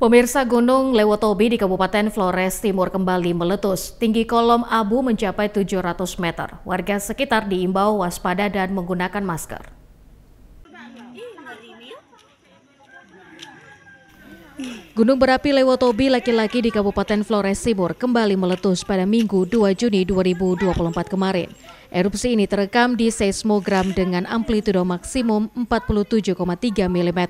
Pemirsa Gunung Lewotobi di Kabupaten Flores Timur kembali meletus. Tinggi kolom abu mencapai 700 meter. Warga sekitar diimbau waspada dan menggunakan masker. Gunung berapi Lewotobi laki-laki di Kabupaten Flores Timur kembali meletus pada Minggu 2 Juni 2024 kemarin. Erupsi ini terekam di seismogram dengan amplitudo maksimum 47,3 mm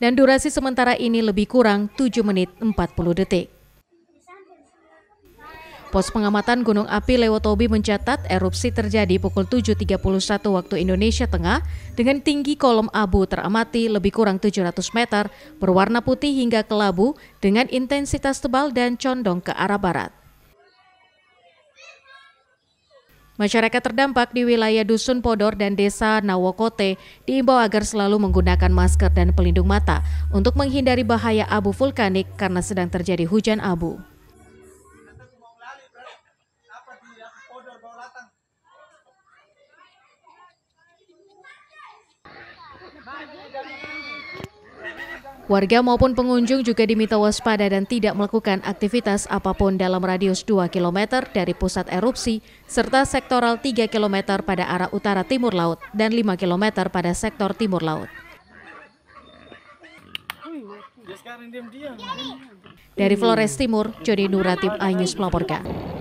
dan durasi sementara ini lebih kurang 7 menit 40 detik. Pos pengamatan Gunung Api Lewotobi mencatat erupsi terjadi pukul 7.31 waktu Indonesia Tengah dengan tinggi kolom abu teramati lebih kurang 700 meter, berwarna putih hingga kelabu dengan intensitas tebal dan condong ke arah barat. Masyarakat terdampak di wilayah Dusun Podor dan Desa Nawokote diimbau agar selalu menggunakan masker dan pelindung mata untuk menghindari bahaya abu vulkanik karena sedang terjadi hujan abu. Warga maupun pengunjung juga diminta waspada dan tidak melakukan aktivitas apapun dalam radius 2 km dari pusat erupsi, serta sektoral 3 km pada arah utara timur laut dan 5 km pada sektor timur laut. Dari Flores Timur, Jody Tim Ainyus melaporkan.